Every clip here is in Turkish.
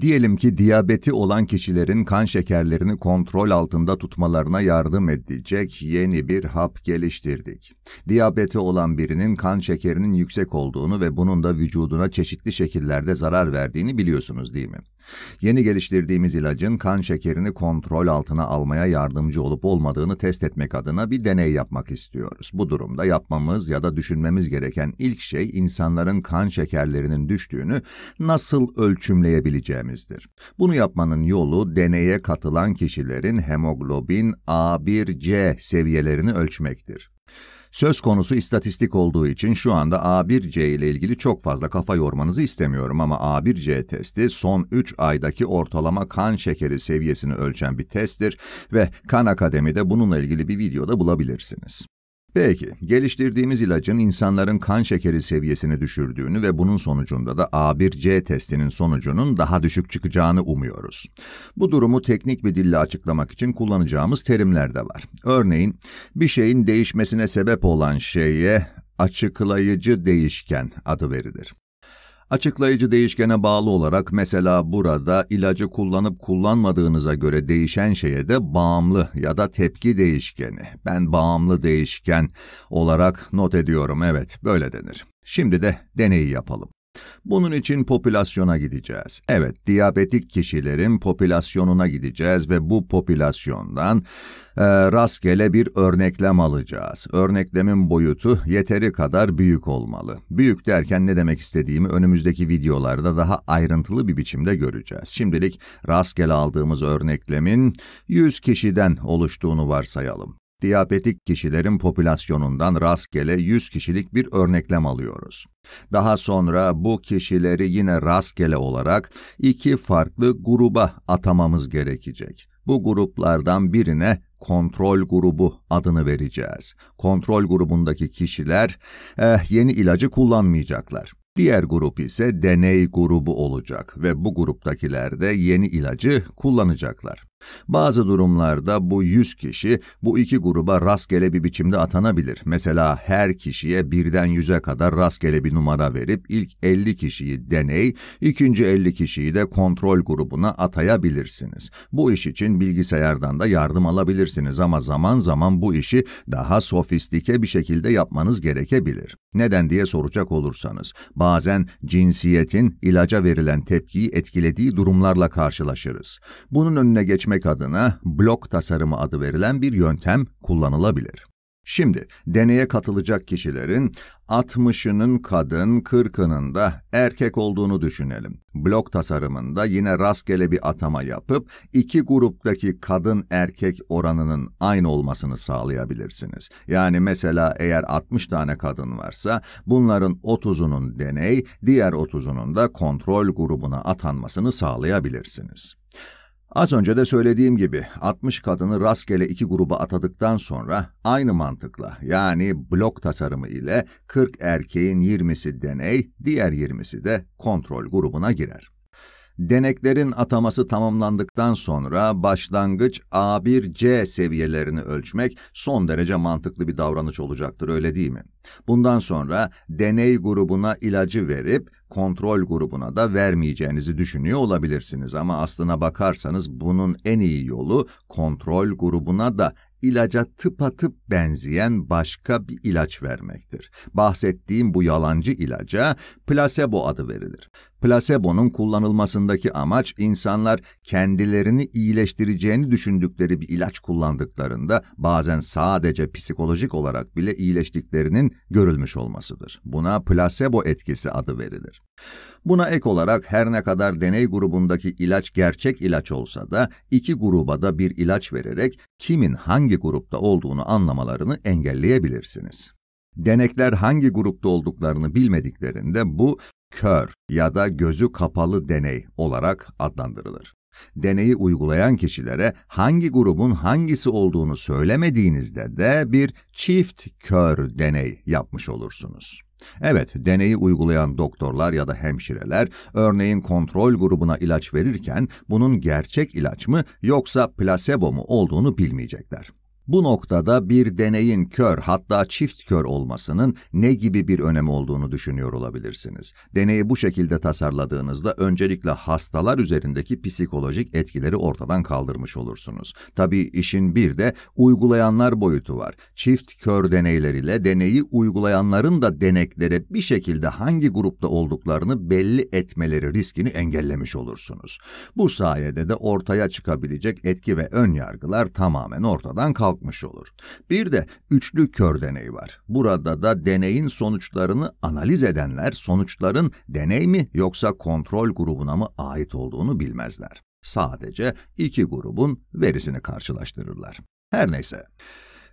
Diyelim ki diyabeti olan kişilerin kan şekerlerini kontrol altında tutmalarına yardım edecek yeni bir hap geliştirdik. Diyabeti olan birinin kan şekerinin yüksek olduğunu ve bunun da vücuduna çeşitli şekillerde zarar verdiğini biliyorsunuz değil mi? Yeni geliştirdiğimiz ilacın kan şekerini kontrol altına almaya yardımcı olup olmadığını test etmek adına bir deney yapmak istiyoruz. Bu durumda yapmamız ya da düşünmemiz gereken ilk şey insanların kan şekerlerinin düştüğünü nasıl ölçümleyebileceği meselemizdir. Bunu yapmanın yolu deneye katılan kişilerin hemoglobin A1C seviyelerini ölçmektir. Söz konusu istatistik olduğu için şu anda A1C ile ilgili çok fazla kafa yormanızı istemiyorum ama A1C testi son 3 aydaki ortalama kan şekeri seviyesini ölçen bir testtir ve Kan Akademi'de bununla ilgili bir videoda bulabilirsiniz. Peki, geliştirdiğimiz ilacın insanların kan şekeri seviyesini düşürdüğünü ve bunun sonucunda da A1C testinin sonucunun daha düşük çıkacağını umuyoruz. Bu durumu teknik bir dille açıklamak için kullanacağımız terimler de var. Örneğin, bir şeyin değişmesine sebep olan şeye açıklayıcı değişken adı verilir. Açıklayıcı değişkene bağlı olarak mesela burada ilacı kullanıp kullanmadığınıza göre değişen şeye de bağımlı ya da tepki değişkeni. Ben bağımlı değişken olarak not ediyorum evet böyle denir. Şimdi de deneyi yapalım. Bunun için popülasyona gideceğiz. Evet, diyabetik kişilerin popülasyonuna gideceğiz ve bu popülasyondan e, rastgele bir örneklem alacağız. Örneklemin boyutu yeteri kadar büyük olmalı. Büyük derken ne demek istediğimi önümüzdeki videolarda daha ayrıntılı bir biçimde göreceğiz. Şimdilik rastgele aldığımız örneklemin 100 kişiden oluştuğunu varsayalım diyabetik kişilerin popülasyonundan rastgele 100 kişilik bir örneklem alıyoruz. Daha sonra bu kişileri yine rastgele olarak iki farklı gruba atamamız gerekecek. Bu gruplardan birine kontrol grubu adını vereceğiz. Kontrol grubundaki kişiler eh, yeni ilacı kullanmayacaklar. Diğer grup ise deney grubu olacak ve bu gruptakiler de yeni ilacı kullanacaklar. Bazı durumlarda bu 100 kişi bu iki gruba rastgele bir biçimde atanabilir. Mesela her kişiye birden 100'e kadar rastgele bir numara verip ilk 50 kişiyi deney, ikinci 50 kişiyi de kontrol grubuna atayabilirsiniz. Bu iş için bilgisayardan da yardım alabilirsiniz ama zaman zaman bu işi daha sofistike bir şekilde yapmanız gerekebilir. Neden diye soracak olursanız, bazen cinsiyetin ilaca verilen tepkiyi etkilediği durumlarla karşılaşırız. Bunun önüne geçmek etmek adına blok tasarımı adı verilen bir yöntem kullanılabilir. Şimdi deneye katılacak kişilerin 60'ının kadın, 40'ının da erkek olduğunu düşünelim. Blok tasarımında yine rastgele bir atama yapıp iki gruptaki kadın erkek oranının aynı olmasını sağlayabilirsiniz. Yani mesela eğer 60 tane kadın varsa bunların 30'unun deney, diğer 30'unun da kontrol grubuna atanmasını sağlayabilirsiniz. Az önce de söylediğim gibi 60 kadını rastgele iki gruba atadıktan sonra aynı mantıkla yani blok tasarımı ile 40 erkeğin 20'si deney, diğer 20'si de kontrol grubuna girer. Deneklerin ataması tamamlandıktan sonra başlangıç A1C seviyelerini ölçmek son derece mantıklı bir davranış olacaktır öyle değil mi? Bundan sonra deney grubuna ilacı verip kontrol grubuna da vermeyeceğinizi düşünüyor olabilirsiniz ama aslına bakarsanız bunun en iyi yolu kontrol grubuna da ilaca tıpatıp benzeyen başka bir ilaç vermektir. Bahsettiğim bu yalancı ilaca placebo adı verilir. Plasebonun kullanılmasındaki amaç insanlar kendilerini iyileştireceğini düşündükleri bir ilaç kullandıklarında bazen sadece psikolojik olarak bile iyileştiklerinin görülmüş olmasıdır. Buna plasebo etkisi adı verilir. Buna ek olarak her ne kadar deney grubundaki ilaç gerçek ilaç olsa da iki gruba da bir ilaç vererek kimin hangi grupta olduğunu anlamalarını engelleyebilirsiniz. Denekler hangi grupta olduklarını bilmediklerinde bu kör ya da gözü kapalı deney olarak adlandırılır. Deneyi uygulayan kişilere hangi grubun hangisi olduğunu söylemediğinizde de bir çift kör deney yapmış olursunuz. Evet, deneyi uygulayan doktorlar ya da hemşireler örneğin kontrol grubuna ilaç verirken bunun gerçek ilaç mı yoksa plasebo mu olduğunu bilmeyecekler. Bu noktada bir deneyin kör hatta çift kör olmasının ne gibi bir önemi olduğunu düşünüyor olabilirsiniz. Deneyi bu şekilde tasarladığınızda öncelikle hastalar üzerindeki psikolojik etkileri ortadan kaldırmış olursunuz. Tabii işin bir de uygulayanlar boyutu var. Çift kör deneyleriyle deneyi uygulayanların da deneklere bir şekilde hangi grupta olduklarını belli etmeleri riskini engellemiş olursunuz. Bu sayede de ortaya çıkabilecek etki ve ön yargılar tamamen ortadan kalkmış yapmış olur. Bir de üçlü kör deney var. Burada da deneyin sonuçlarını analiz edenler sonuçların deney mi yoksa kontrol grubuna mı ait olduğunu bilmezler. Sadece iki grubun verisini karşılaştırırlar. Her neyse.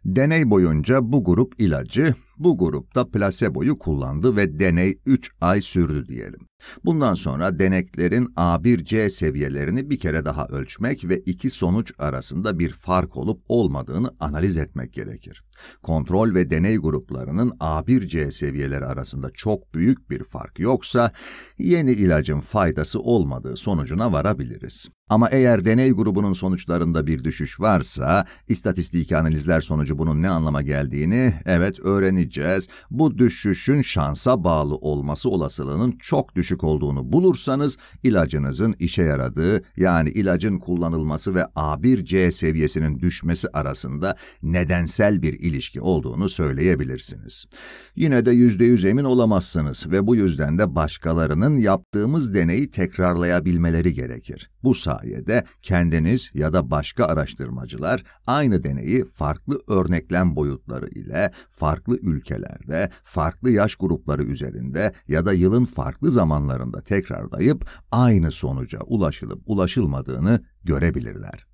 Deney boyunca bu grup ilacı bu grupta plaseboyu kullandı ve deney 3 ay sürdü diyelim. Bundan sonra deneklerin A1C seviyelerini bir kere daha ölçmek ve iki sonuç arasında bir fark olup olmadığını analiz etmek gerekir. Kontrol ve deney gruplarının A1C seviyeleri arasında çok büyük bir fark yoksa yeni ilacın faydası olmadığı sonucuna varabiliriz. Ama eğer deney grubunun sonuçlarında bir düşüş varsa, istatistik analizler sonucu bunun ne anlama geldiğini evet öğreneceğiz edeceğiz. Bu düşüşün şansa bağlı olması olasılığının çok düşük olduğunu bulursanız ilacınızın işe yaradığı yani ilacın kullanılması ve A1C seviyesinin düşmesi arasında nedensel bir ilişki olduğunu söyleyebilirsiniz. Yine de %100 emin olamazsınız ve bu yüzden de başkalarının yaptığımız deneyi tekrarlayabilmeleri gerekir. Bu sayede kendiniz ya da başka araştırmacılar aynı deneyi farklı örneklem boyutları ile farklı ülkelerde, farklı yaş grupları üzerinde ya da yılın farklı zamanlarında tekrarlayıp aynı sonuca ulaşılıp ulaşılmadığını görebilirler.